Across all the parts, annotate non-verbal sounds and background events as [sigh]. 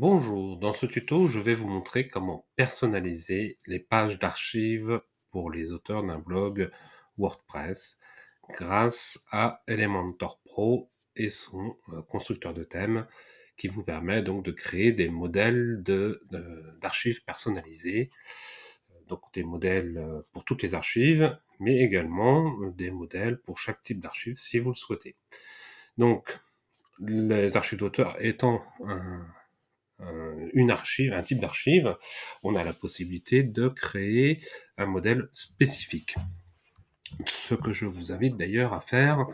Bonjour, dans ce tuto, je vais vous montrer comment personnaliser les pages d'archives pour les auteurs d'un blog WordPress grâce à Elementor Pro et son euh, constructeur de thèmes qui vous permet donc de créer des modèles euh, d'archives de, personnalisées, donc des modèles euh, pour toutes les archives, mais également des modèles pour chaque type d'archives si vous le souhaitez. Donc, les archives d'auteur étant un euh, une archive, un type d'archive, on a la possibilité de créer un modèle spécifique. Ce que je vous invite d'ailleurs à faire,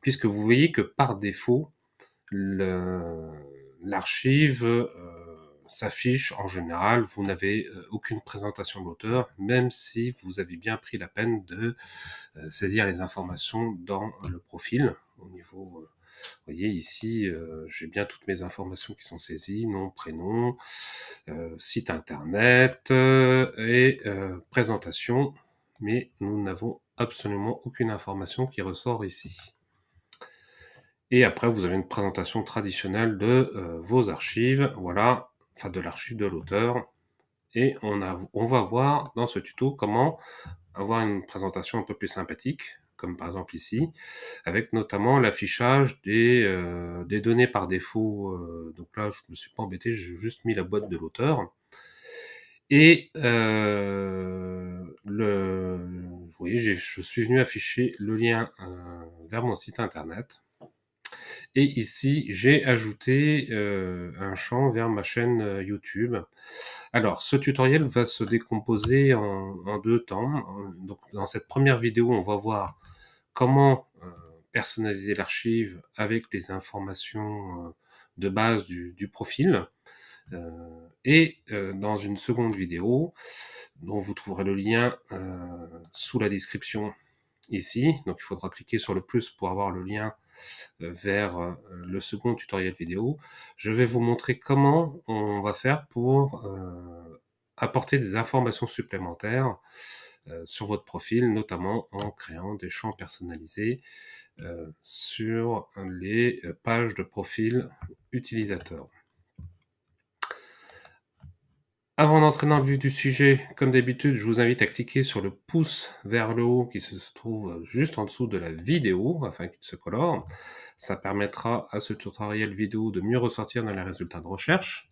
puisque vous voyez que par défaut, l'archive euh, s'affiche en général, vous n'avez euh, aucune présentation de l'auteur, même si vous avez bien pris la peine de saisir les informations dans le profil au niveau vous voyez ici, euh, j'ai bien toutes mes informations qui sont saisies, nom, prénom, euh, site internet euh, et présentation, mais nous n'avons absolument aucune information qui ressort ici. Et après, vous avez une présentation traditionnelle de vos archives, voilà, enfin de l'archive de l'auteur. Et on, on va voir dans ce tuto comment avoir une présentation un peu plus sympathique, comme par exemple ici, avec notamment l'affichage des, euh, données par défaut. Euh, donc là, je me suis pas embêté, j'ai juste mis la boîte de l'auteur. Et euh, vous voyez, je suis venu afficher le lien vers mon site internet. Et ici, j'ai ajouté euh, un champ vers ma chaîne euh, YouTube. Alors, ce tutoriel va se décomposer en, deux temps. dans cette première vidéo, on va voir comment euh, personnaliser l'archive avec les informations de base du, profil. et dans une seconde vidéo, dont vous trouverez le lien sous la description ici. Donc il faudra cliquer sur le plus pour avoir le lien euh, vers euh, le second tutoriel vidéo. Je vais vous montrer comment on va faire pour euh, apporter des informations supplémentaires sur votre profil, notamment en créant des champs personnalisés sur les pages de profil utilisateurs. Avant d'entrer dans le vif du sujet, comme d'habitude, je vous invite à cliquer sur le pouce vers le haut qui se trouve juste en dessous de la vidéo afin qu'il se colore. Ça permettra à ce tutoriel vidéo de mieux ressortir dans les résultats de recherche.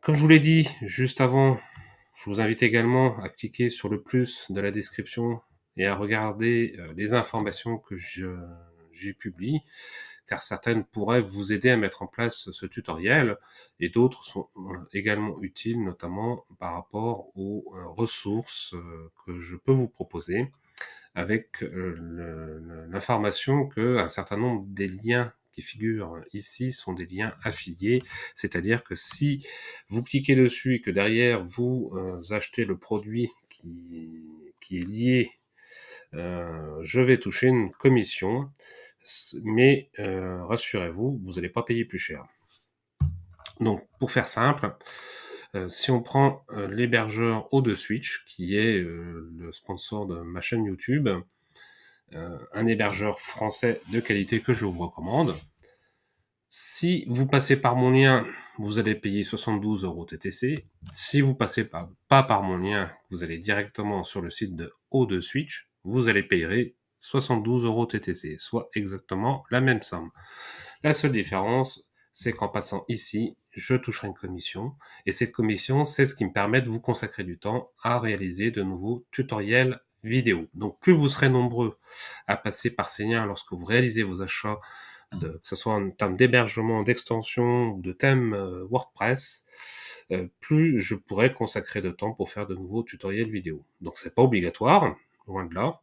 Comme je vous l'ai dit juste avant, je vous invite également à cliquer sur le plus de la description et à regarder euh, les informations que j'ai publiées car certaines pourraient vous aider à mettre en place ce tutoriel et d'autres sont euh, également utiles, notamment par rapport aux euh, ressources euh, que je peux vous proposer avec l'information que un certain nombre des liens qui figurent ici sont des liens affiliés, c'est-à-dire que si vous cliquez dessus et que derrière vous achetez le produit qui, est lié, je vais toucher une commission mais euh, rassurez-vous, vous n'allez pas payer plus cher. Donc, pour faire simple, euh, si on prend euh, l'hébergeur O2 Switch, qui est le sponsor de ma chaîne YouTube, un hébergeur français de qualité que je vous recommande, si vous passez par mon lien, vous allez payer 72 euros TTC. Si vous passez pas, pas par mon lien, vous allez directement sur le site de O2 Switch, vous allez payer 72 euros TTC, soit exactement la même somme. La seule différence, c'est qu'en passant ici, je toucherai une commission. Et cette commission, c'est ce qui me permet de vous consacrer du temps à réaliser de nouveaux tutoriels vidéo. Donc plus vous serez nombreux à passer par Seigneur lorsque vous réalisez vos achats, que ce soit en termes d'hébergement, d'extension de thème euh, WordPress, euh, plus je pourrai consacrer de temps pour faire de nouveaux tutoriels vidéo. Donc c'est pas obligatoire, loin de là.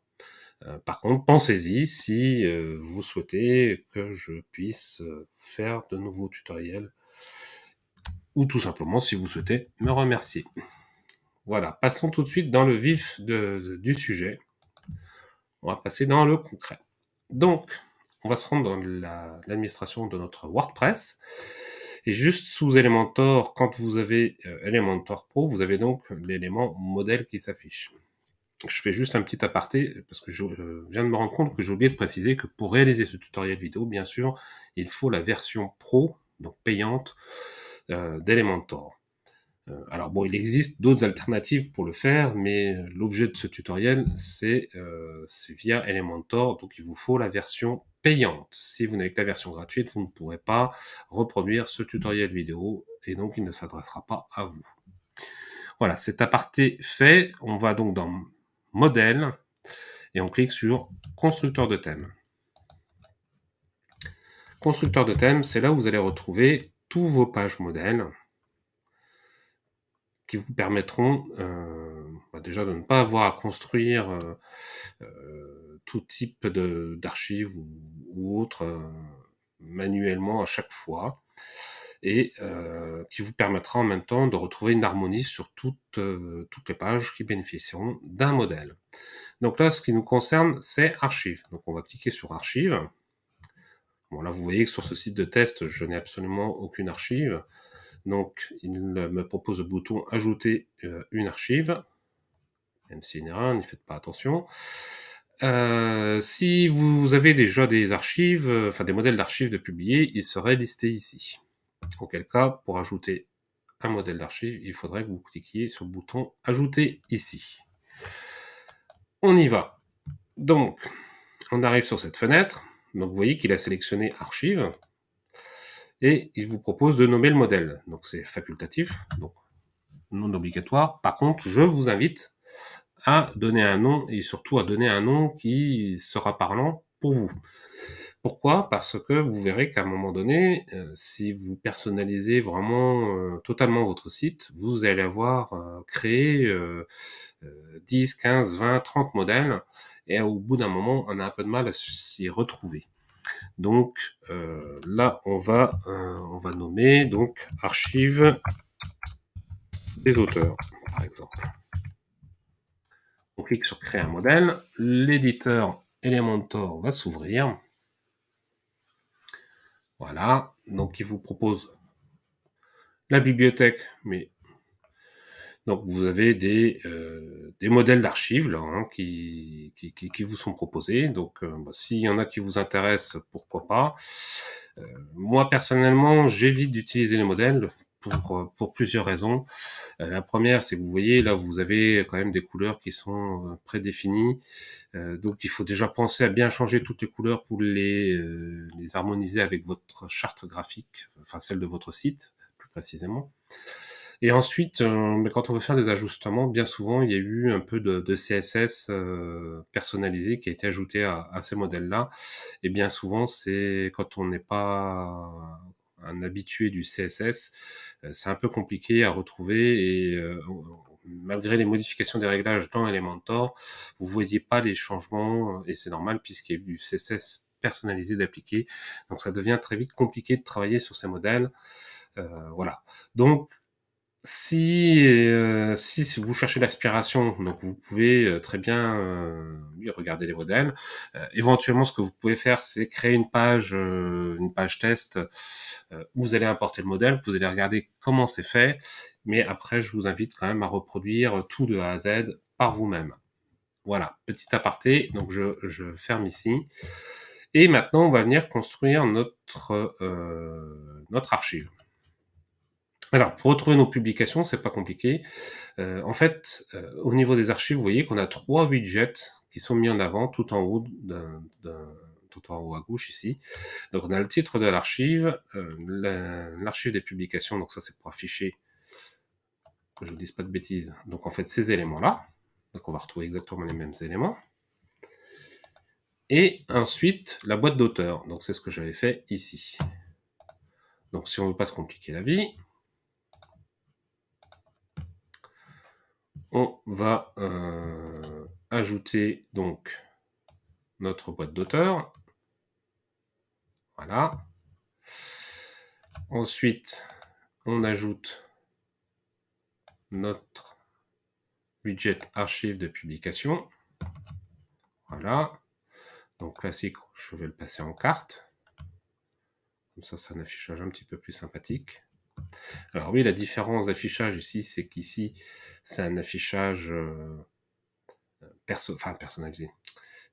Euh, par contre, pensez-y si euh, vous souhaitez que je puisse euh, faire de nouveaux tutoriels ou tout simplement si vous souhaitez me remercier. Voilà, passons tout de suite dans le vif du sujet. On va passer dans le concret. Donc, on va se rendre dans l'administration de notre WordPress. Et juste sous Elementor, quand vous avez Elementor Pro, vous avez donc l'élément modèle qui s'affiche je fais juste un petit aparté parce que euh, je, viens de me rendre compte que j'ai oublié de préciser que pour réaliser ce tutoriel vidéo, bien sûr, il faut la version pro, donc payante, euh, d'Elementor. Euh, alors bon, il existe d'autres alternatives pour le faire, mais l'objet de ce tutoriel, c'est via Elementor, donc il vous faut la version payante. Si vous n'avez que la version gratuite, vous ne pourrez pas reproduire ce tutoriel vidéo, et donc il ne s'adressera pas à vous. Voilà, cet aparté fait, on va donc dans modèle et on clique sur constructeur de thème. Constructeur de thème, c'est là où vous allez retrouver tous vos pages modèles qui vous permettront euh, bah, déjà de ne pas avoir à construire euh, euh, tout type d'archives ou, ou autres manuellement à chaque fois et euh, qui vous permettra en même temps de retrouver une harmonie sur euh, toutes, les pages qui bénéficieront d'un modèle. Donc là, ce qui nous concerne, c'est Archives. Donc on va cliquer sur archive. Bon, là, vous voyez que sur ce site de test, je n'ai absolument aucune archive. Donc, il me propose le bouton Ajouter euh, une archive. Même s'il n'y a rien, n'y faites pas attention. si vous avez déjà des archives, enfin des modèles d'archives de publier, ils seraient listés ici. Auquel cas, pour ajouter un modèle d'archive, il faudrait que vous cliquiez sur le bouton Ajouter ici. On y va. Donc, on arrive sur cette fenêtre. Donc, vous voyez qu'il a sélectionné Archive et il vous propose de nommer le modèle. Donc, c'est facultatif, donc non obligatoire. Par contre, je vous invite à donner un nom et surtout à donner un nom qui sera parlant pour vous. Pourquoi Parce que vous verrez qu'à un moment donné, euh, si vous personnalisez vraiment euh, totalement votre site, vous allez avoir euh, créé 10, 15, 20, 30 modèles, et au bout d'un moment, on a un peu de mal à s'y retrouver. Donc là, on va, on va nommer donc archive des auteurs, par exemple. On clique sur créer un modèle, l'éditeur Elementor va s'ouvrir. Voilà, donc il vous propose la bibliothèque, mais donc vous avez des, euh, modèles d'archives hein, qui, vous sont proposés. Donc euh, bah, s'il y en a qui vous intéressent, pourquoi pas. Euh, moi personnellement, j'évite d'utiliser les modèles pour, euh, pour plusieurs raisons. Euh, la première, c'est que vous voyez, là, vous avez quand même des couleurs qui sont euh, prédéfinies. donc, il faut déjà penser à bien changer toutes les couleurs pour les, les harmoniser avec votre charte graphique, enfin celle de votre site, plus précisément. Et ensuite, quand on veut faire des ajustements, bien souvent, il y a eu un peu de, de CSS personnalisé qui a été ajouté à, à ces modèles-là. Et bien souvent, c'est quand on n'est pas un habitué du CSS, euh, c'est un peu compliqué à retrouver et euh, malgré les modifications des réglages dans Elementor, vous voyez pas les changements euh, et c'est normal puisqu'il y a du CSS personnalisé d'appliquer. Donc ça devient très vite compliqué de travailler sur ces modèles. voilà. Donc euh, si, si, vous cherchez l'aspiration, donc vous pouvez euh, très bien euh, regarder les modèles. éventuellement, ce que vous pouvez faire, c'est créer une page, une page test où vous allez importer le modèle, vous allez regarder comment c'est fait. Mais après, je vous invite quand même à reproduire tout de A à Z par vous-même. Voilà, petit aparté. Donc je, je, ferme ici. Et maintenant, on va venir construire notre notre archive. Alors, pour retrouver nos publications, c'est pas compliqué. Euh, en fait, euh, au niveau des archives, vous voyez qu'on a trois widgets qui sont mis en avant tout en haut, tout haut à gauche ici. Donc, on a le titre de l'archive, euh, l'archive des publications, donc ça c'est pour afficher que je ne dise pas de bêtises. Donc, en fait, ces éléments-là. Donc, on va retrouver exactement les mêmes éléments. Et ensuite, la boîte d'auteur. Donc, c'est ce que j'avais fait ici. Donc, si on veut pas se compliquer la vie, on va euh, ajouter donc notre boîte d'auteur. Voilà. Ensuite, on ajoute notre widget archive de publication. Voilà. Donc classique, je vais le passer en carte. Comme ça, c'est un affichage un petit peu plus sympathique. Alors oui, la différence d'affichage ici, c'est qu'ici, c'est un affichage euh, perso personnalisé.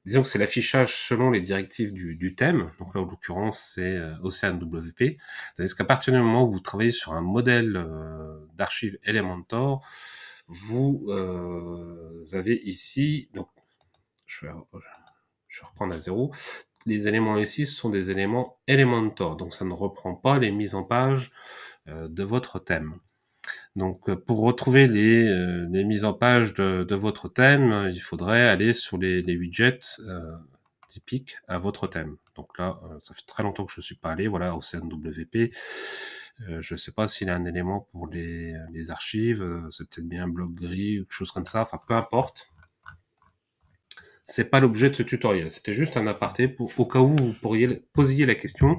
Disons que c'est l'affichage selon les directives du, thème. Donc là, en l'occurrence, c'est euh, OceanWP. WP. cest à qu'à partir du moment où vous travaillez sur un modèle euh, d'archive Elementor, vous avez ici, donc je vais, je reprendre à zéro, les éléments ici sont des éléments Elementor, donc ça ne reprend pas les mises en page euh, de votre thème. Donc, euh, pour retrouver euh, les, mises en page de, votre thème, il faudrait aller sur les, widgets typiques à votre thème. Donc là, ça fait très longtemps que je ne suis pas allé, voilà, au CNWP. je ne sais pas s'il a un élément pour les, archives, c'est peut-être bien un bloc gris, quelque chose comme ça, enfin peu importe. C'est pas l'objet de ce tutoriel, c'était juste un aparté au cas où vous pourriez poser la question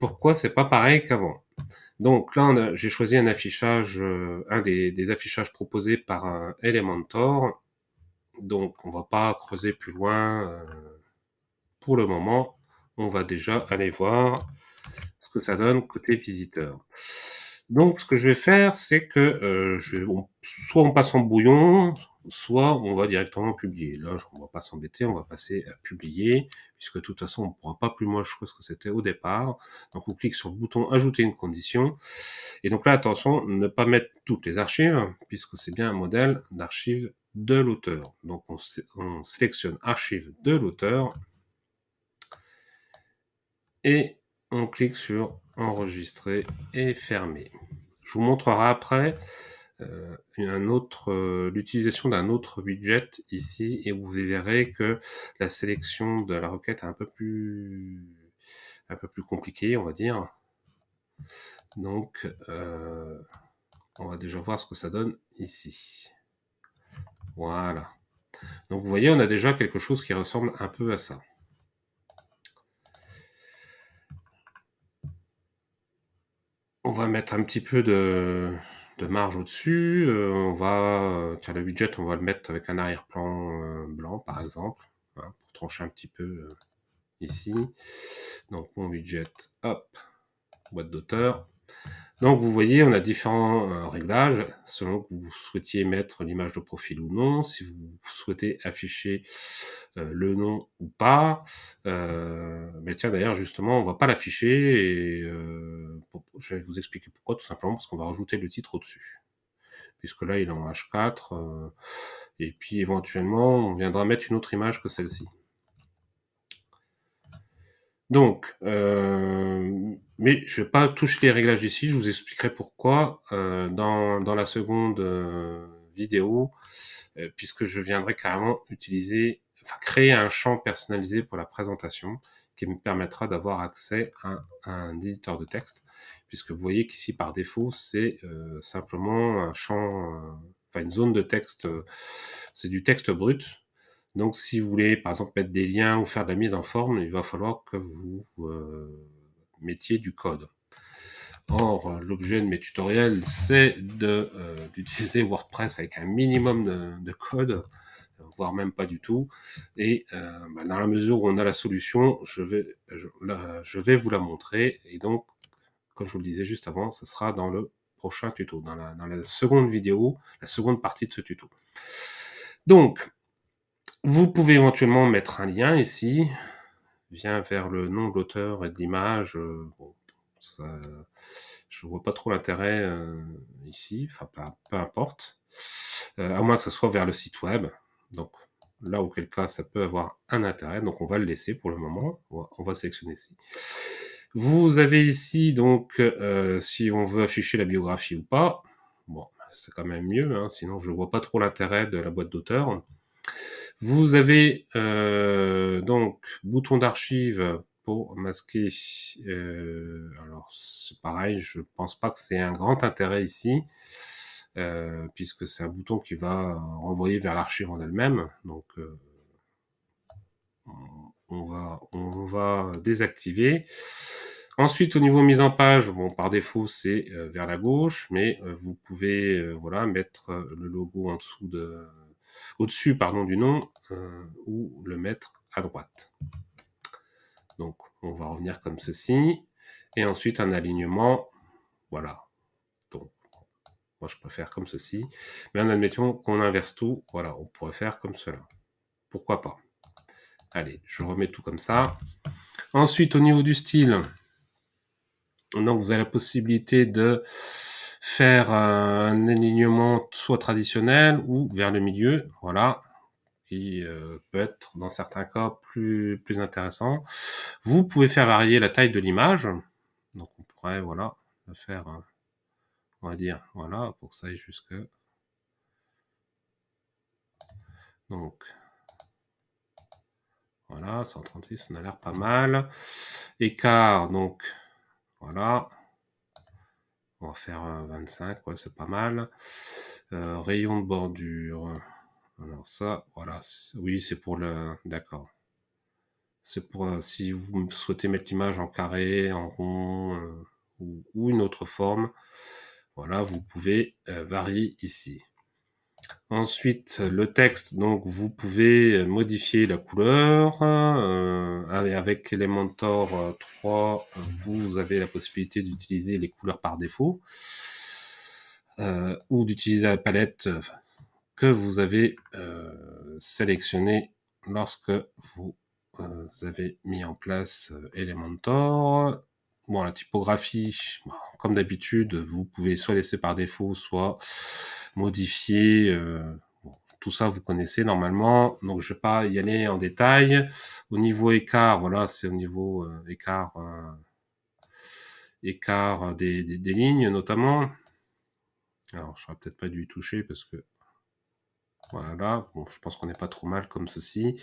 pourquoi c'est pas pareil qu'avant. Donc là, j'ai choisi un affichage, euh, un des, affichages proposés par euh, Elementor. Donc on va pas creuser plus loin euh, pour le moment. On va déjà aller voir ce que ça donne côté visiteur. Donc ce que je vais faire, c'est que je, soit on passe en bouillon, soit on va directement publier. Là, on va pas s'embêter, on va passer à publier, puisque de toute façon, on ne pourra pas plus moche que ce que c'était au départ. Donc, on clique sur le bouton ajouter une condition. Et donc là, attention, ne pas mettre toutes les archives, puisque c'est bien un modèle d'archives de l'auteur. Donc, on, sélectionne Archives de l'auteur. Et on clique sur enregistrer et fermer. Je vous montrerai après euh, un autre, euh, l'utilisation d'un autre widget ici et vous verrez que la sélection de la requête est un peu plus, un peu plus compliquée, on va dire. Donc, euh, on va déjà voir ce que ça donne ici. Voilà. Donc, vous voyez, on a déjà quelque chose qui ressemble un peu à ça. On va mettre un petit peu de, de marge au-dessus. Euh, on va, euh, le budget, on va le mettre avec un arrière-plan euh, blanc, par exemple, hein, pour trancher un petit peu ici. Donc, mon budget, hop, boîte d'auteur. Donc vous voyez, on a différents euh, réglages selon que vous souhaitiez mettre l'image de profil ou non, si vous souhaitez afficher euh, le nom ou pas. Euh, mais tiens, d'ailleurs, justement, on va pas l'afficher et je vais vous expliquer pourquoi, tout simplement parce qu'on va rajouter le titre au-dessus. Puisque là, il est en H4 et puis éventuellement, on viendra mettre une autre image que celle-ci. Donc, mais je ne vais pas toucher les réglages ici, je vous expliquerai pourquoi euh, dans, dans, la seconde euh, vidéo, euh, puisque je viendrai carrément utiliser, enfin créer un champ personnalisé pour la présentation qui me permettra d'avoir accès à, à, un éditeur de texte, puisque vous voyez qu'ici par défaut c'est simplement un champ, enfin une zone de texte, c'est du texte brut, donc si vous voulez par exemple mettre des liens ou faire de la mise en forme, il va falloir que vous métier du code. Or, l'objet de mes tutoriels, c'est euh, d'utiliser WordPress avec un minimum de, code, voire même pas du tout. Et euh, bah, dans la mesure où on a la solution, je vais, vais vous la montrer. Et donc, comme je vous le disais juste avant, ce sera dans le prochain tuto, dans la, dans la, seconde vidéo, la seconde partie de ce tuto. Donc, vous pouvez éventuellement mettre un lien ici, vient vers le nom de l'auteur et de l'image. Je euh, ne je vois pas trop l'intérêt euh, ici, enfin peu, peu importe, euh, à moins que ce soit vers le site web. Donc là, auquel cas, ça peut avoir un intérêt, donc on va le laisser pour le moment. On va, sélectionner ici. Vous avez ici donc si on veut afficher la biographie ou pas. Bon, c'est quand même mieux, hein. sinon je vois pas trop l'intérêt de la boîte d'auteur. Vous avez euh, donc bouton d'archive pour masquer. Euh, alors c'est pareil, je pense pas que c'est un grand intérêt ici, euh, puisque c'est un bouton qui va renvoyer vers l'archive en elle-même. Donc on va, on va désactiver. Ensuite, au niveau mise en page, bon, par défaut, c'est vers la gauche, mais vous pouvez voilà, mettre le logo en dessous de, au-dessus pardon, du nom euh, ou le mettre à droite. Donc on va revenir comme ceci. Et ensuite un alignement, voilà. Donc moi je préfère comme ceci. Mais en admettant qu'on inverse tout, voilà, on pourrait faire comme cela. Pourquoi pas Allez, je remets tout comme ça. Ensuite au niveau du style, donc vous avez la possibilité de faire euh, un alignement soit traditionnel ou vers le milieu, voilà, qui euh, peut être dans certains cas plus, plus intéressant. Vous pouvez faire varier la taille de l'image, donc on pourrait, voilà, faire, euh, on va dire, voilà, pour que ça aille jusque... Donc, voilà, 136, on a l'air pas mal. Écart, donc, voilà, on va faire 25, euh, c'est pas mal. Euh, rayon de bordure. Alors ça, voilà. Oui, c'est pour le... D'accord. C'est pour euh, si vous souhaitez mettre l'image en carré, en rond ou, une autre forme. Voilà, vous pouvez varier ici. Ensuite, le texte, donc vous pouvez modifier la couleur. Euh, avec Elementor 3, euh, vous avez la possibilité d'utiliser les couleurs par défaut euh, ou d'utiliser la palette que vous avez sélectionnée lorsque vous avez mis en place Elementor. Bon, la typographie, bah, comme d'habitude, vous pouvez soit laisser par défaut, soit modifier. Euh, tout ça, vous connaissez normalement. Donc, je ne vais pas y aller en détail. Au niveau écart, voilà, c'est au niveau euh, écart, euh, écart des, lignes notamment. Alors, je n'aurais peut-être pas dû y toucher parce que... Voilà, bon, je pense qu'on n'est pas trop mal comme ceci.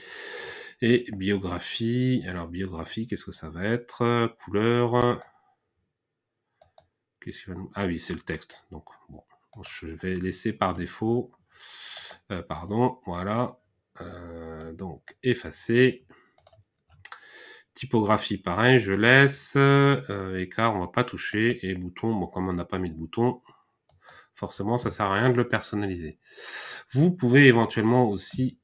Et biographie, alors biographie, qu'est-ce que ça va être Couleur. Qu'est-ce qu'il va nous. Ah oui, c'est le texte. Donc, bon, je vais laisser par défaut. Euh, pardon, voilà. Euh, donc, effacer. Typographie, pareil, je laisse. Euh, écart, on va pas toucher. Et bouton, bon, comme on n'a pas mis de bouton, forcément, ça sert à rien de le personnaliser. Vous pouvez éventuellement aussi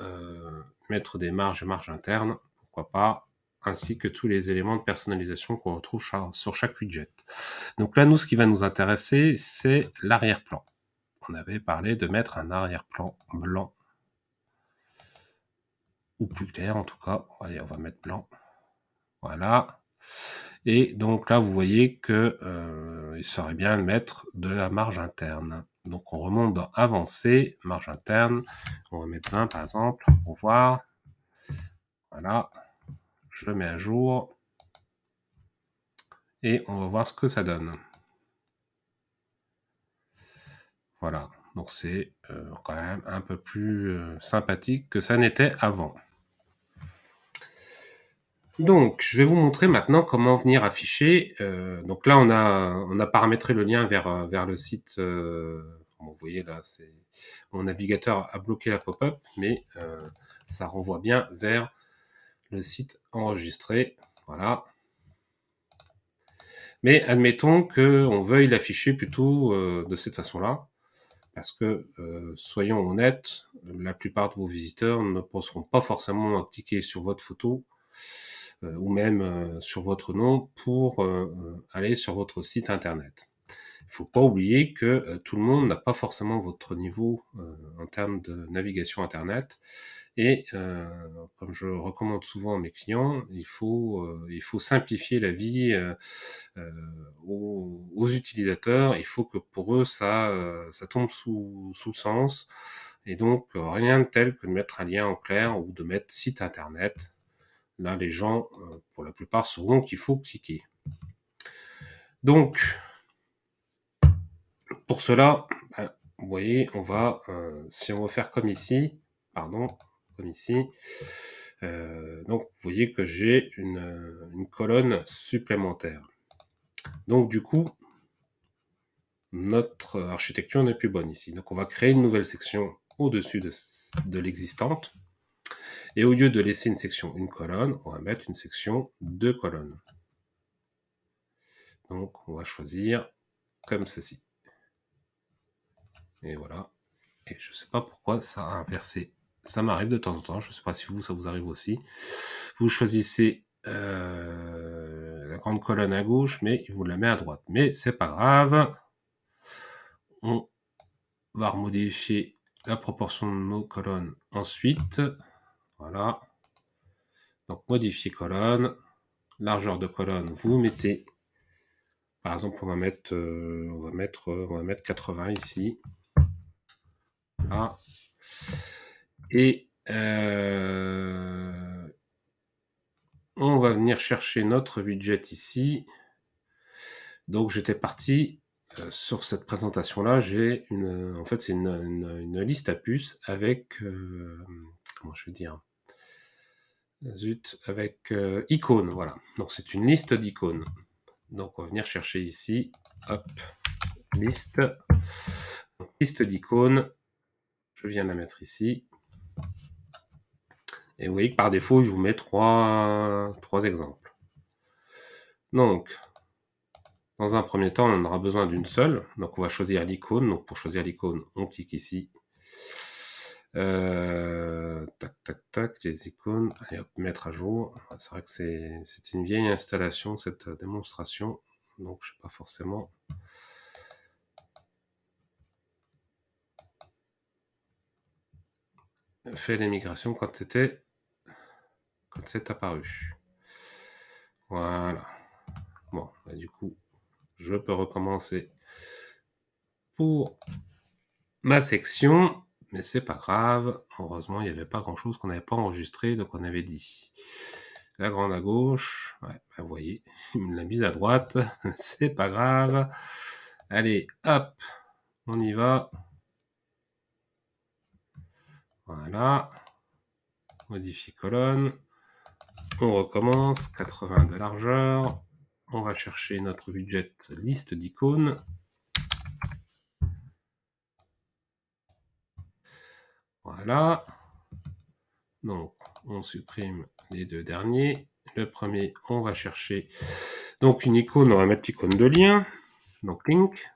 euh, mettre des marges et marges internes, pourquoi pas, ainsi que tous les éléments de personnalisation qu'on retrouve sur chaque widget. Donc là, nous, ce qui va nous intéresser, c'est l'arrière-plan. On avait parlé de mettre un arrière-plan blanc, ou plus clair en tout cas. Allez, on va mettre blanc. Voilà. Et donc là, vous voyez qu'il euh, serait bien de mettre de la marge interne. Donc on remonte dans avancé, marge interne. On va mettre 20 par exemple pour voir. Voilà, je mets à jour. Et on va voir ce que ça donne. Voilà, donc c'est euh, quand même un peu plus euh, sympathique que ça n'était avant. Donc, je vais vous montrer maintenant comment venir afficher. Euh, donc là, on a, paramétré le lien vers, euh, vers le site. Euh, vous voyez là, mon navigateur a bloqué la pop-up, mais ça renvoie bien vers le site enregistré. Voilà. Mais admettons qu'on veuille l'afficher plutôt de cette façon-là, parce que, soyons honnêtes, la plupart de vos visiteurs ne penseront pas forcément à cliquer sur votre photo euh, ou même euh, sur votre nom pour euh, aller sur votre site internet. Il ne faut pas oublier que tout le monde n'a pas forcément votre niveau en termes de navigation internet. Et comme je recommande souvent à mes clients, il faut, simplifier la vie aux, utilisateurs. Il faut que pour eux, ça, ça tombe sous, sous le sens. Et donc, rien de tel que de mettre un lien en clair ou de mettre site internet. Là, les gens, euh, pour la plupart, sauront qu'il faut cliquer. Donc, pour cela, bah, vous voyez, on va, euh, si on veut faire comme ici, pardon, comme ici, euh, donc vous voyez que j'ai une, colonne supplémentaire. Donc du coup, notre architecture n'est plus bonne ici. Donc on va créer une nouvelle section au-dessus de l'existante. Et au lieu de laisser une section une colonne, on va mettre une section deux colonnes. Donc on va choisir comme ceci. Et voilà. Et je ne sais pas pourquoi ça a inversé. Ça m'arrive de temps en temps. Je ne sais pas si vous, ça vous arrive aussi. Vous choisissez euh, la grande colonne à gauche, mais il vous la met à droite. Mais c'est pas grave. On va remodifier la proportion de nos colonnes ensuite. Voilà. Donc, modifier colonne, largeur de colonne, vous mettez, par exemple, on va mettre, euh, on va mettre, euh, va mettre 80 ici. Voilà. Et euh, on va venir chercher notre widget ici. Donc, j'étais parti sur cette présentation-là. J'ai une, en fait, c'est une, liste à puces avec, comment je vais dire, Zut, avec icône, euh, icônes, voilà. Donc c'est une liste d'icônes. Donc on va venir chercher ici, hop, liste, liste d'icônes. Je viens la mettre ici. Et vous voyez que par défaut, je vous mets trois, trois exemples. Donc, dans un premier temps, on aura besoin d'une seule. Donc on va choisir l'icône. Donc pour choisir l'icône, on clique ici. Euh, tac, tac, tac, les icônes. mettre à jour. C'est vrai que c'est une vieille installation, cette euh, démonstration. Donc, je ne sais pas forcément. fait l'émigration quand c'était quand c'est apparu. Voilà. Bon, bah, du coup, je peux recommencer pour ma section. Mais c'est pas grave. Heureusement, il n'y avait pas grand chose qu'on n'avait pas enregistré, donc on avait dit. La grande à gauche. Ben, vous voyez, [laughs] l'a mise à droite. [laughs] c'est pas grave. Allez, hop, on y va. Voilà. Modifier colonne. On recommence. 80 de largeur. On va chercher notre budget liste d'icônes. Voilà. Donc, on supprime les deux derniers. Le premier, on va chercher donc une icône, on va mettre l'icône de lien, donc link.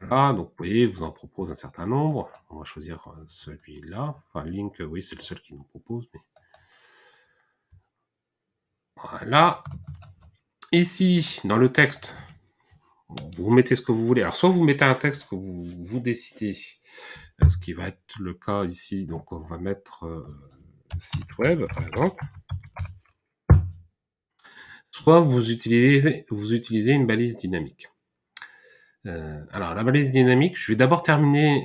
Voilà, donc vous voyez, vous en propose un certain nombre. On va choisir euh, celui-là. Enfin, link, oui, c'est le seul qui nous propose. Mais... Voilà. Ici, dans le texte, vous mettez ce que vous voulez. Alors, soit vous mettez un texte que vous, vous décidez, euh, ce qui va être le cas ici. Donc, on va mettre euh, site web, par exemple. Soit vous utilisez, vous utilisez une balise dynamique. Euh, alors, la balise dynamique, je vais d'abord terminer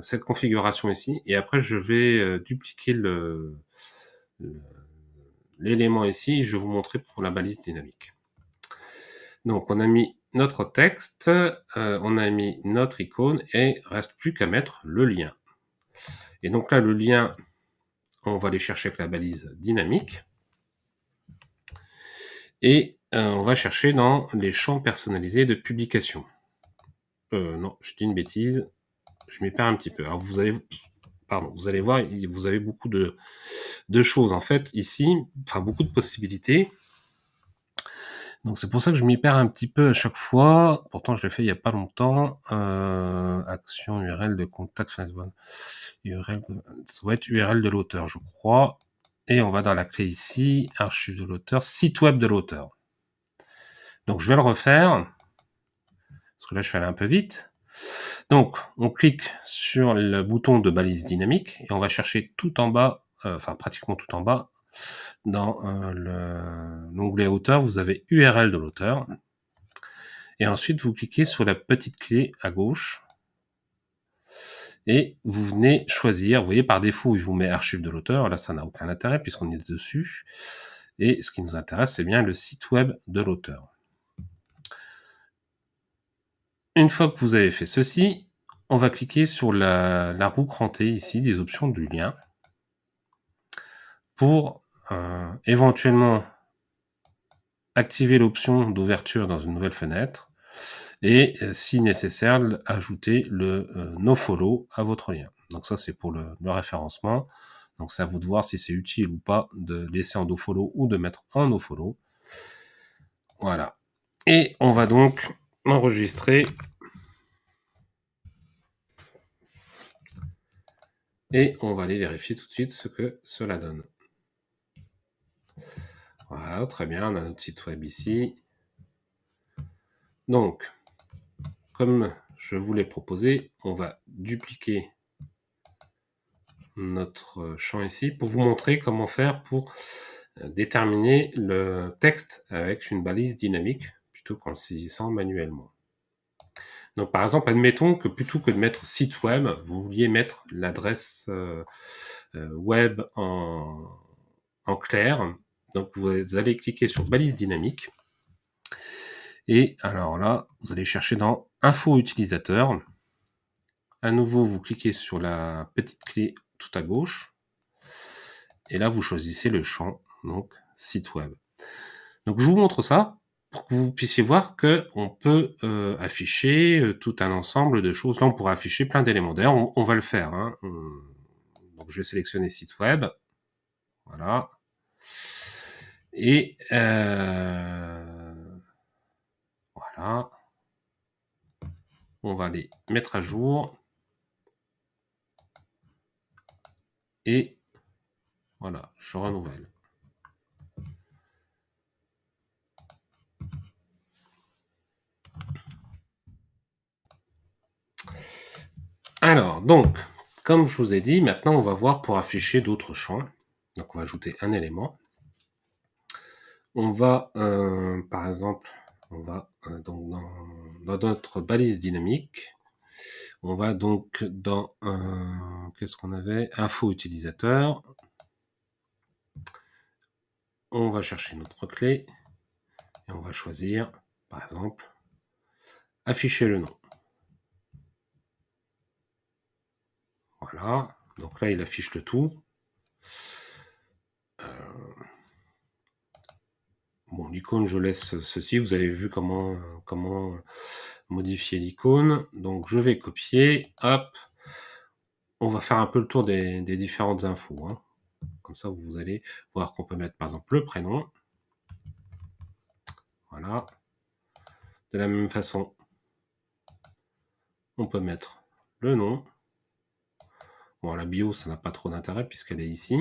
cette configuration ici, et après, je vais dupliquer le, l'élément ici, je vais vous montrer pour la balise dynamique. Donc, on a mis notre texte, euh, on a mis notre icône et reste plus qu'à mettre le lien. Et donc là, le lien, on va aller chercher avec la balise dynamique. Et euh, on va chercher dans les champs personnalisés de publication. Euh, non, je dis une bêtise. Je perds un petit peu. Alors vous allez, pardon, vous allez voir, vous avez beaucoup de, de choses en fait ici, enfin beaucoup de possibilités. Donc c'est pour ça que je m'y perds un petit peu à chaque fois. Pourtant, je l'ai fait il n'y a pas longtemps. Euh, action URL de contact Facebook. URL, ça doit être URL de l'auteur, je crois. Et on va dans la clé ici, archive de l'auteur, site web de l'auteur. Donc je vais le refaire. Parce que là, je suis allé un peu vite. Donc, on clique sur le bouton de balise dynamique et on va chercher tout en bas, euh, enfin pratiquement tout en bas, dans euh, l'onglet auteur, vous avez URL de l'auteur. Et ensuite, vous cliquez sur la petite clé à gauche. Et vous venez choisir, vous voyez par défaut, il vous met archive de l'auteur, là ça n'a aucun intérêt puisqu'on est dessus. Et ce qui nous intéresse, c'est bien le site web de l'auteur. Une fois que vous avez fait ceci, on va cliquer sur la, la roue crantée ici des options du lien pour euh, éventuellement activer l'option d'ouverture dans une nouvelle fenêtre et euh, si nécessaire, ajouter le euh, nofollow à votre lien. Donc ça, c'est pour le, référencement. Donc c'est à vous de voir si c'est utile ou pas de laisser en dofollow ou de mettre en nofollow. Voilà. Et on va donc enregistrer. Et on va aller vérifier tout de suite ce que cela donne. Voilà, très bien, on a notre site web ici. Donc, comme je vous l'ai proposé, on va dupliquer notre champ ici pour vous montrer comment faire pour euh, déterminer le texte avec une balise dynamique plutôt qu'en le saisissant manuellement. Donc par exemple, admettons que plutôt que de mettre site web, vous vouliez mettre l'adresse euh, euh, web en, en clair donc vous allez cliquer sur balise dynamique. Et alors là, vous allez chercher dans Info utilisateur. À nouveau, vous cliquez sur la petite clé tout à gauche. Et là, vous choisissez le champ, donc site web. Donc je vous montre ça pour que vous puissiez voir que on peut euh, afficher euh, tout un ensemble de choses. Là, on pourrait afficher plein d'éléments. D'ailleurs, on, va le faire. Hein. Donc je vais sélectionner site web. Voilà. Et euh, voilà. On va les mettre à jour. Et voilà, je renouvelle. Alors, donc, comme je vous ai dit, maintenant on va voir pour afficher d'autres champs. Donc on va ajouter un élément on va, euh, par exemple, on va euh, donc dans, notre balise dynamique, on va donc dans, euh, qu'est-ce qu'on avait Info utilisateur. On va chercher notre clé et on va choisir, par exemple, afficher le nom. Voilà, donc là il affiche le tout. Bon, l'icône, je laisse ceci. Vous avez vu comment, comment modifier l'icône. Donc, je vais copier. Hop. On va faire un peu le tour des, différentes infos. Hein. Comme ça, vous allez voir qu'on peut mettre, par exemple, le prénom. Voilà. De la même façon, on peut mettre le nom. Bon, la bio, ça n'a pas trop d'intérêt puisqu'elle est ici.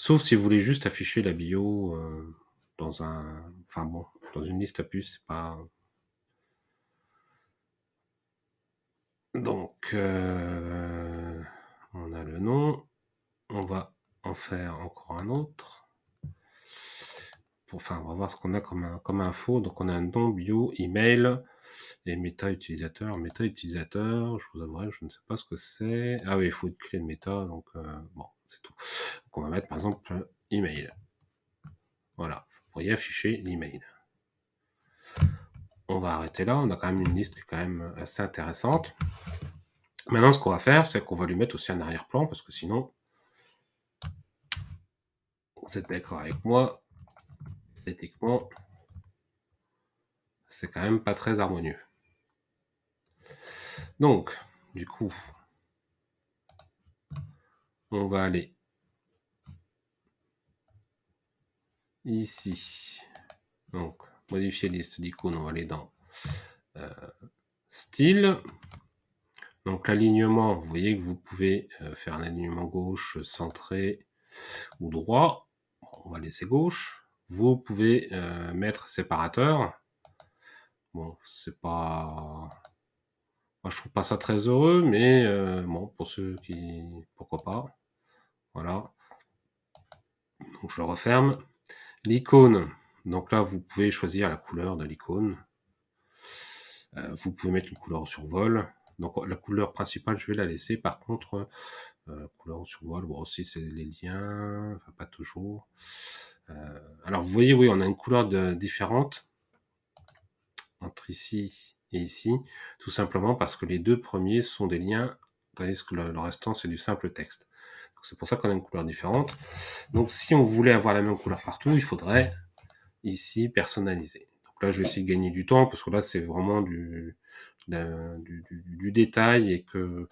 Sauf si vous voulez juste afficher la bio euh, dans un. Enfin bon, dans une liste à puce, c'est pas. Donc euh, on a le nom. On va en faire encore un autre. Pour, enfin, on va voir ce qu'on a comme, comme info. Donc on a un nom, bio, email et méta utilisateur. Méta utilisateur, je vous avoue, je ne sais pas ce que c'est. Ah oui, il faut une clé de méta, donc euh, bon, c'est tout on va mettre par exemple un email. Voilà, vous pourriez afficher l'email. On va arrêter là, on a quand même une liste quand même assez intéressante. Maintenant, ce qu'on va faire, c'est qu'on va lui mettre aussi un arrière-plan, parce que sinon, vous êtes d'accord avec moi, esthétiquement, c'est quand même pas très harmonieux. Donc, du coup, on va aller ici. Donc, modifier liste d'icônes, on va aller dans euh, style. Donc l'alignement, vous voyez que vous pouvez euh, faire un alignement gauche, centré ou droit. On va laisser gauche. Vous pouvez euh, mettre séparateur. Bon, c'est pas... Moi, je trouve pas ça très heureux, mais bon, pour ceux qui... Pourquoi pas. Voilà. Donc je le referme. L'icône. Donc là, vous pouvez choisir la couleur de l'icône. Euh, vous pouvez mettre une couleur sur survol. Donc la couleur principale, je vais la laisser. Par contre, euh, couleur au survol, bon aussi c'est les liens, pas toujours. Euh, alors vous voyez, oui, on a une couleur différente entre ici et ici, tout simplement parce que les deux premiers sont des liens, tandis que le restant c'est du simple texte. C'est pour ça qu'on a une couleur différente. Donc si on voulait avoir la même couleur partout, il faudrait ici personnaliser. Donc là, je vais essayer de gagner du temps parce que là, c'est vraiment du, du, détail et que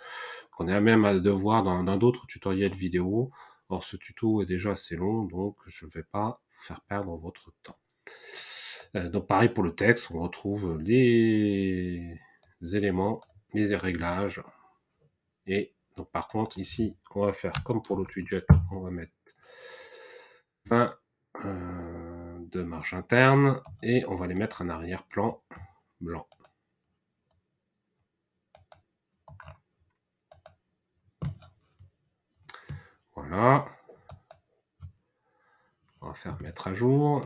qu'on est à même à devoir dans d'autres tutoriels vidéo. Or, ce tuto est déjà assez long, donc je ne vais pas vous faire perdre votre temps. Euh, donc pareil pour le texte, on retrouve les éléments, les réglages et par contre, ici, on va faire comme pour l'autre widget, on va mettre fin euh, de marge interne et on va les mettre en arrière-plan blanc. Voilà. On va faire mettre à jour.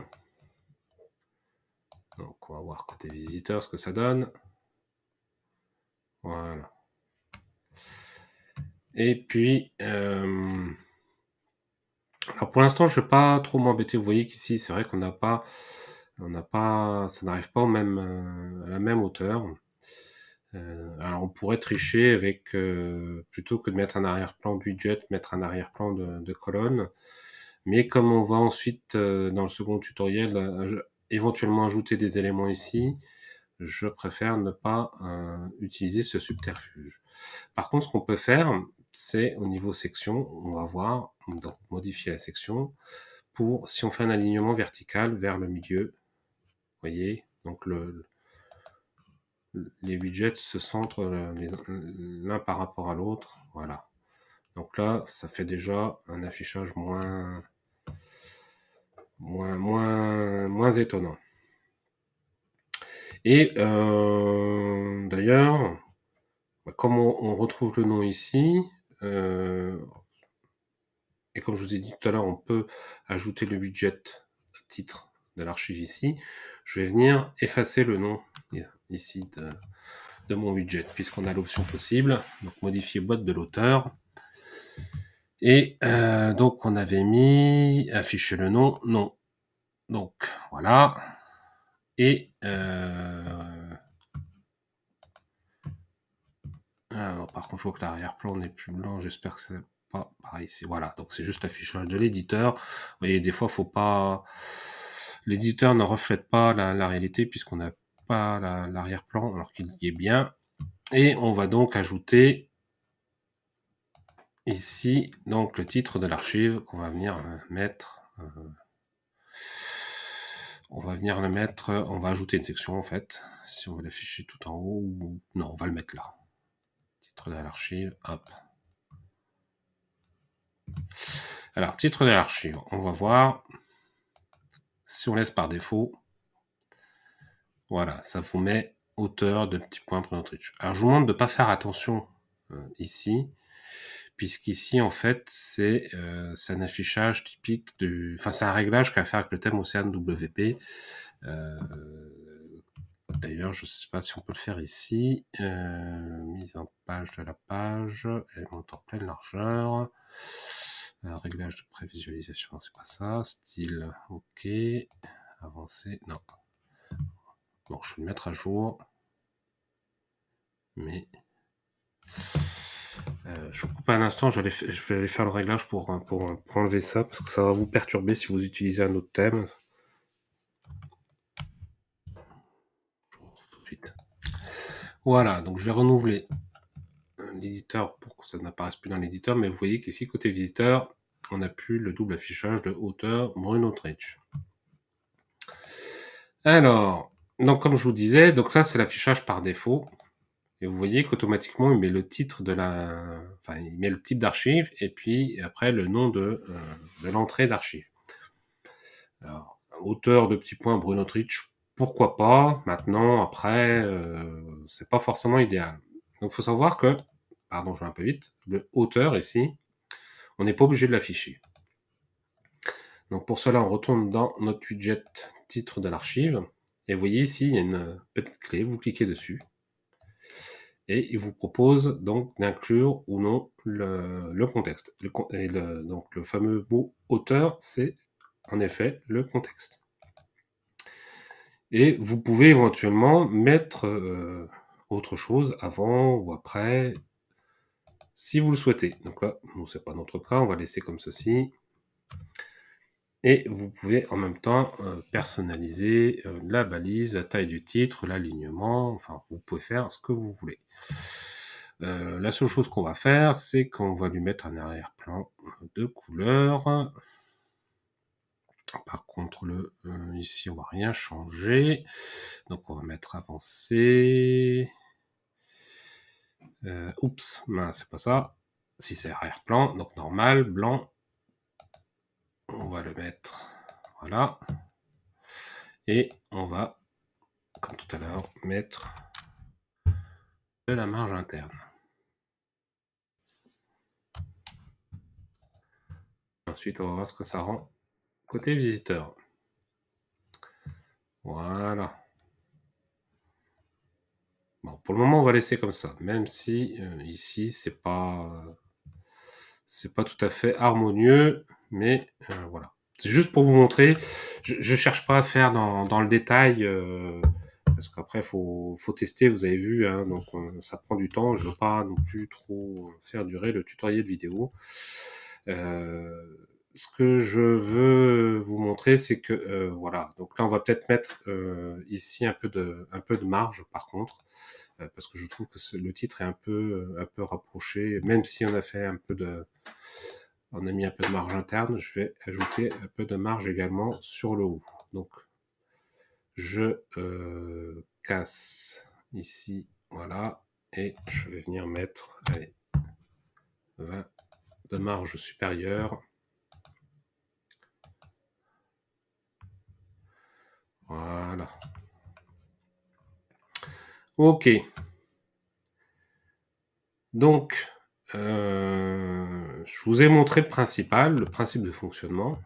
Donc on va voir côté visiteur ce que ça donne. Voilà. Et puis, euh, pour l'instant, je ne vais pas trop m'embêter. Vous voyez qu'ici, c'est vrai qu'on n'a pas, on n'a pas, ça n'arrive pas euh, à la même hauteur. Euh, alors on pourrait tricher avec, plutôt que de mettre un arrière-plan budget, mettre un arrière-plan de, colonne. Mais comme on va ensuite, dans le second tutoriel, éventuellement ajouter des éléments ici, je préfère ne pas utiliser ce subterfuge. Par contre, ce qu'on peut faire, c'est au niveau section, on va voir, donc modifier la section, pour si on fait un alignement vertical vers le milieu, vous voyez, donc les widgets se centrent l'un par rapport à l'autre, voilà. Donc là, ça fait déjà un affichage moins, moins, étonnant. Et euh, d'ailleurs, bah, comme on, retrouve le nom ici, euh, et comme je vous ai dit tout à l'heure, on peut ajouter le budget titre de l'archive ici. Je vais venir effacer le nom ici de, mon widget, puisqu'on a l'option possible. Donc modifier boîte de l'auteur. Et euh, donc on avait mis afficher le nom, non. Donc voilà. Et euh, par contre, je vois que l'arrière-plan n'est plus blanc. J'espère que c'est pas pareil C'est Voilà, donc c'est juste l'affichage de l'éditeur. Vous voyez, des fois, faut pas. L'éditeur ne reflète pas la, réalité puisqu'on n'a pas l'arrière-plan alors qu'il y est bien. Et on va donc ajouter ici donc le titre de l'archive qu'on va venir euh, mettre. Euh, on va venir le mettre, on va ajouter une section en fait, si on veut l'afficher tout en haut, ou non, on va le mettre là, Titre de l'archive, hop. Alors, titre de l'archive, on va voir. Si on laisse par défaut, voilà, ça vous met hauteur de petits points pour notre Alors, je vous demande de ne pas faire attention euh, ici, puisqu'ici, en fait, euh, c'est un affichage typique du... Enfin, c'est un réglage qu'à faire avec le thème océan WP. Euh, D'ailleurs, je ne sais pas si on peut le faire ici. Euh, mise en page de la page, Elle monte en pleine largeur. Euh, réglage de prévisualisation, c'est pas ça. Style, ok. Avancer. non. Bon, je vais le mettre à jour. Mais euh, je vous coupe un instant, je vais, aller faire le réglage pour, pour enlever ça parce que ça va vous perturber si vous utilisez un autre thème. Voilà, donc je vais renouveler l'éditeur pour que ça n'apparaisse plus dans l'éditeur, mais vous voyez qu'ici, côté visiteur, on a plus le double affichage de auteur Bruno Trich. Alors, donc comme je vous disais, donc là c'est l'affichage par défaut. Et vous voyez qu'automatiquement il met le titre de la. Enfin, il met le type d'archive et puis après le nom de, euh, de l'entrée d'archive. Alors, auteur de petits points Bruno Trich, pourquoi pas Maintenant, après, euh, c'est pas forcément idéal. Donc, faut savoir que, pardon, je vais un peu vite, le auteur, ici, on n'est pas obligé de l'afficher. Donc, pour cela, on retourne dans notre widget titre de l'archive. Et vous voyez ici, il y a une petite clé. Vous cliquez dessus. Et il vous propose donc d'inclure ou non le, contexte. et donc, le fameux mot auteur, c'est en effet le contexte. Et vous pouvez éventuellement mettre euh, autre chose avant ou après, si vous le souhaitez. Donc là, nous c'est pas notre cas, on va laisser comme ceci. Et vous pouvez en même temps euh, personnaliser euh, la balise, la taille du titre, l'alignement, enfin vous pouvez faire ce que vous voulez. la seule chose qu'on va faire, c'est qu'on va lui mettre un arrière-plan de couleur. Par contre, le, euh, ici, on va rien changer. Donc, on va mettre avancé. Euh, oups, c'est pas ça. Si c'est arrière-plan, donc normal, blanc. On va le mettre, voilà. Et on va, comme tout à l'heure, mettre de la marge interne. Ensuite, on va voir ce que ça rend Côté visiteur. Voilà. Bon, pour le moment, on va laisser comme ça, même si euh, ici, c'est pas, c'est pas tout à fait harmonieux, mais euh, voilà. C'est juste pour vous montrer. Je, cherche pas à faire dans, le détail, euh, parce qu'après, faut, faut tester. Vous avez vu, hein, donc ça prend du temps. Je veux pas non plus trop faire durer le tutoriel de vidéo ce que je veux vous montrer, c'est que euh, voilà. Donc là, on va peut-être mettre euh, ici un peu de un peu de marge, par contre, euh, parce que je trouve que le titre est un peu un peu rapproché. Même si on a fait un peu de, on a mis un peu de marge interne, je vais ajouter un peu de marge également sur le haut. Donc je casse ici, voilà, et je vais venir mettre de marge supérieure. Voilà. Ok. Donc, euh, je vous ai montré le principal, le principe de fonctionnement.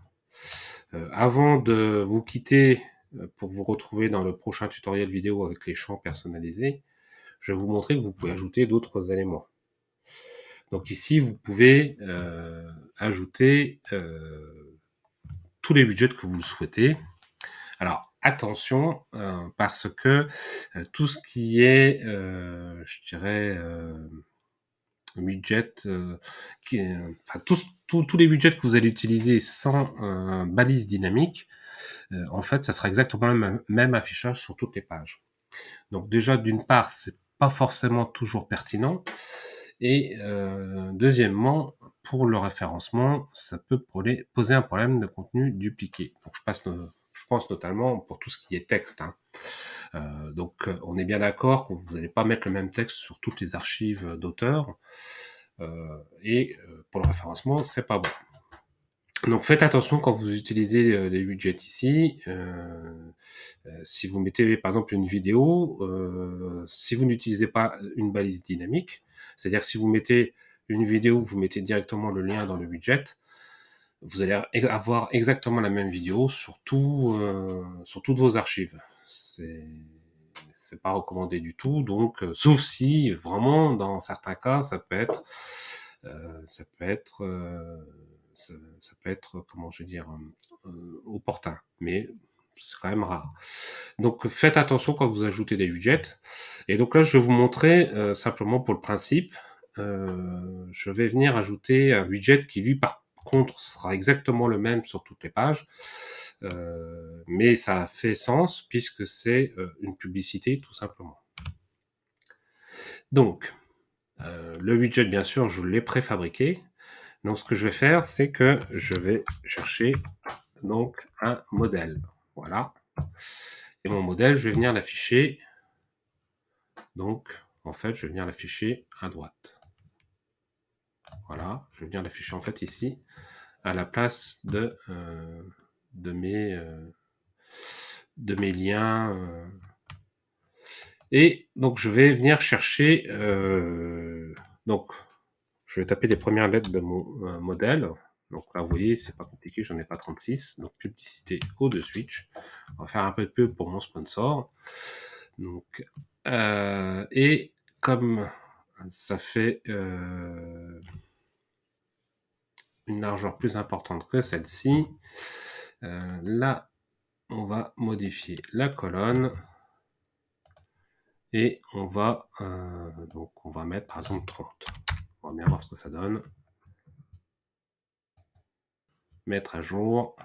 Euh, avant de vous quitter euh, pour vous retrouver dans le prochain tutoriel vidéo avec les champs personnalisés, je vais vous montrer que vous pouvez ajouter d'autres éléments. Donc ici, vous pouvez ajouter tous les budgets que vous souhaitez. Alors, attention euh, parce que euh, tout ce qui est, euh, je dirais, budget, tous, tous les budgets que vous allez utiliser sans balise dynamique, en fait, ça sera exactement le même, affichage sur toutes les pages. Donc déjà, d'une part, c'est pas forcément toujours pertinent. Et deuxièmement, pour le référencement, ça peut poser un problème de contenu dupliqué. Donc je passe je pense notamment pour tout ce qui est texte. Hein. Euh, donc euh, on est bien d'accord que vous n'allez pas mettre le même texte sur toutes les archives d'auteurs. Euh, et pour le référencement, c'est pas bon. Donc faites attention quand vous utilisez les widgets ici. si vous mettez par exemple une vidéo, si vous n'utilisez pas une balise dynamique, c'est-à-dire si vous mettez une vidéo, vous mettez directement le lien dans le widget, vous allez e-, avoir exactement la même vidéo sur, tout, euh, sur toutes vos archives. C'est c'est pas recommandé du tout. Donc, euh, sauf si vraiment, dans certains cas, ça peut être, euh, ça peut être, ça, peut être, comment je veux dire, opportun. Mais c'est quand même rare. Donc, faites attention quand vous ajoutez des widgets. Et donc là, je vais vous montrer simplement pour le principe. je vais venir ajouter un widget qui lui, par contre sera exactement le même sur toutes les pages. Euh, mais ça fait sens puisque c'est euh, une publicité tout simplement. Donc, euh, le widget, bien sûr, je l'ai préfabriqué. Donc, ce que je vais faire, c'est que je vais chercher donc un modèle. Voilà. Et mon modèle, je vais venir l'afficher. Donc, en fait, je vais venir l'afficher à droite. Voilà, je vais venir l'afficher en fait ici, à la place de, euh, de, mes, euh, de mes liens. Euh. Et donc je vais venir chercher, donc je vais taper les premières lettres de mon modèle. Donc là, vous voyez, c'est pas compliqué, j'en ai pas 36. Donc publicité au de switch. On va faire un peu de pub pour mon sponsor. Donc, et comme ça fait, une largeur plus importante que celle-ci. Euh, là, on va modifier la colonne et on va, euh, donc on va mettre par exemple 30. On va bien voir ce que ça donne. Mettre à jour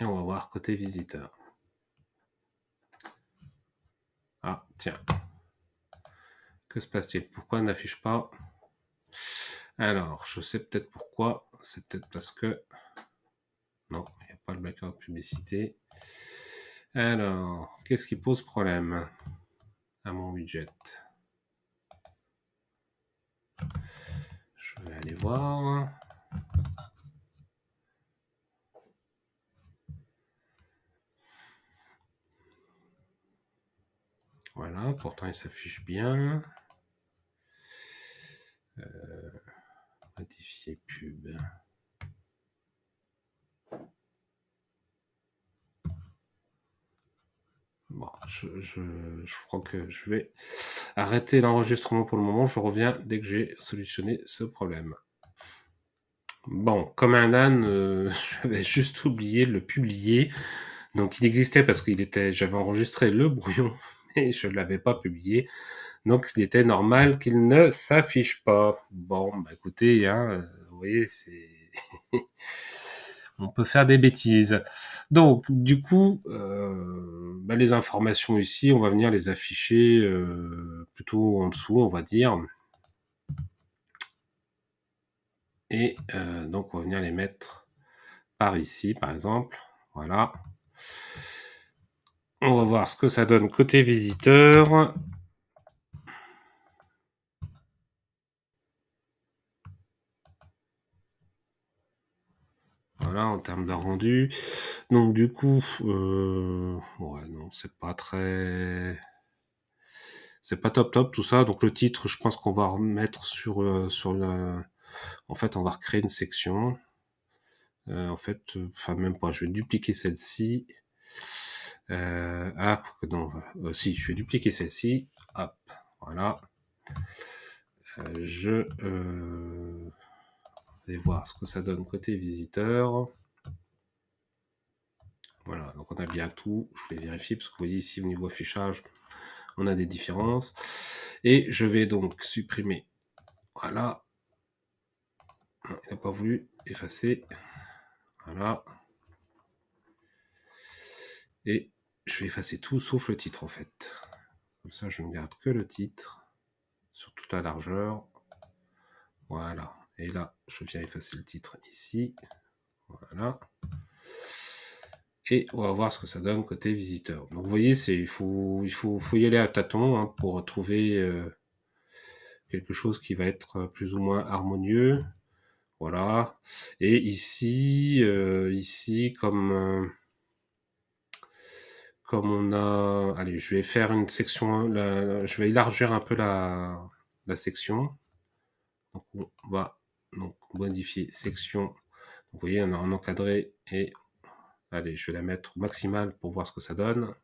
et on va voir côté visiteur. Ah, tiens. Que se passe-t-il Pourquoi n'affiche pas Alors, je sais peut-être pourquoi c'est peut-être parce que... Non, il n'y a pas de blackout publicité. Alors, qu'est-ce qui pose problème à mon widget Je vais aller voir. Voilà, pourtant il s'affiche bien. Euh, pub. je, crois que je vais arrêter l'enregistrement pour le moment. Je reviens dès que j'ai solutionné ce problème. Bon, comme un âne, euh, [laughs] j'avais juste oublié de le publier. Donc il existait parce qu'il était. J'avais enregistré le brouillon [laughs] je ne l'avais pas publié. Donc, il était normal qu'il ne s'affiche pas. Bon, bah, écoutez, hein, euh, vous voyez, c'est... [laughs] on peut faire des bêtises. Donc, du coup, euh, bah, les informations ici, on va venir les afficher euh, plutôt en dessous, on va dire. Et donc, on va venir les mettre par ici, par exemple. Voilà. On va voir ce que ça donne côté visiteur. Voilà, en termes de rendu. Donc du coup, euh, ouais, non, c'est pas très... C'est pas top top tout ça. Donc le titre, je pense qu'on va remettre sur, euh, sur le, En fait, on va recréer une section. Euh, en fait, enfin même pas, je vais dupliquer celle-ci ah, si, je vais dupliquer celle-ci. Hop, voilà. Euh, je vais voir ce que ça donne côté visiteur. Voilà, donc on a bien tout. Je vais vérifier parce que vous voyez ici au niveau affichage, on a des différences. Et je vais donc supprimer. Voilà. Il n'a pas voulu effacer. Voilà. Et je vais effacer tout sauf le titre en fait. Comme ça, je ne garde que le titre sur toute la largeur. Voilà. Et là, je viens effacer le titre ici. Voilà. Et on va voir ce que ça donne côté visiteur. Donc vous voyez, il faut, il faut, faut, y aller à tâtons hein, pour trouver euh, quelque chose qui va être plus ou moins harmonieux. Voilà. Et ici, euh, ici comme... Euh, on a... Allez, je vais faire une section... Je vais élargir un peu la, section. on va donc, modifier section. vous voyez, on a un encadré et... Allez, je vais la mettre au maximal pour voir ce que ça donne.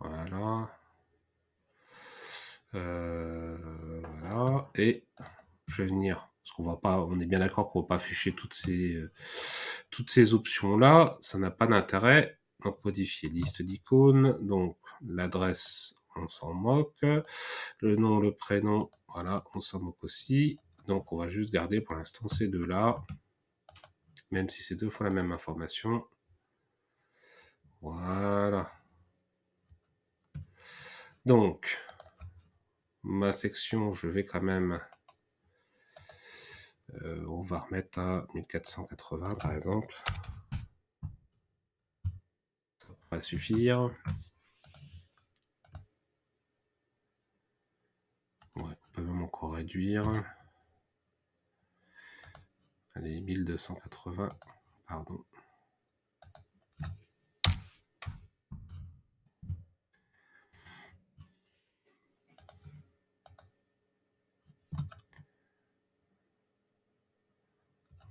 Voilà. Euh, voilà. Et je vais venir parce va pas, on est bien d'accord qu'on va pas afficher toutes ces, euh, toutes ces options-là. Ça n'a pas d'intérêt. Donc, modifier liste d'icônes. Donc, l'adresse, on s'en moque. Le nom, le prénom, voilà, on s'en moque aussi. Donc, on va juste garder pour l'instant ces deux-là. Même si c'est deux fois la même information. Voilà. Donc, ma section, je vais quand même euh, on va remettre à 1480 par exemple. Ça va suffire. on peut même encore réduire. Allez, 1280, pardon.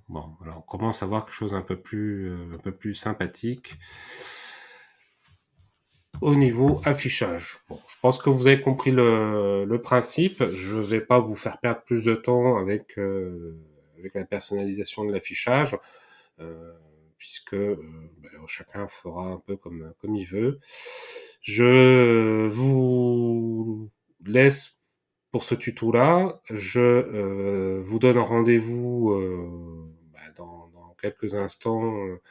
Bon, alors on commence à voir quelque chose un peu plus, euh, un peu plus sympathique. Au niveau affichage, bon, je pense que vous avez compris le, principe. Je ne vais pas vous faire perdre plus de temps avec, euh, avec la personnalisation de l'affichage, euh, puisque ben, chacun fera un peu comme, comme il veut. Je vous laisse pour ce tuto-là. Je vous donne rendez-vous quelques instants euh,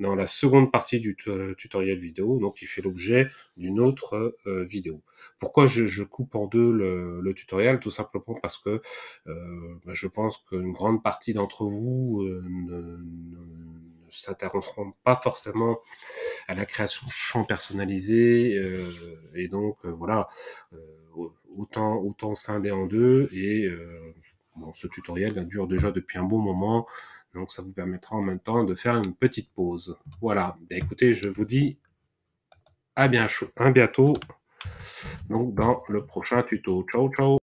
dans la seconde partie du euh, tutoriel vidéo. Donc, il fait l'objet d'une autre euh, vidéo. Pourquoi je, coupe en deux le, tutoriel Tout simplement parce que bah, je pense qu'une grande partie d'entre vous ne, ne s'intéresseront pas forcément à la création de champs personnalisés et donc voilà autant autant scinder en deux et bon, ce tutoriel dure déjà depuis un bon moment donc ça vous permettra en même temps de faire une petite pause. Voilà. Ben, écoutez, je vous dis à bien, un bientôt donc dans le prochain tuto. Ciao ciao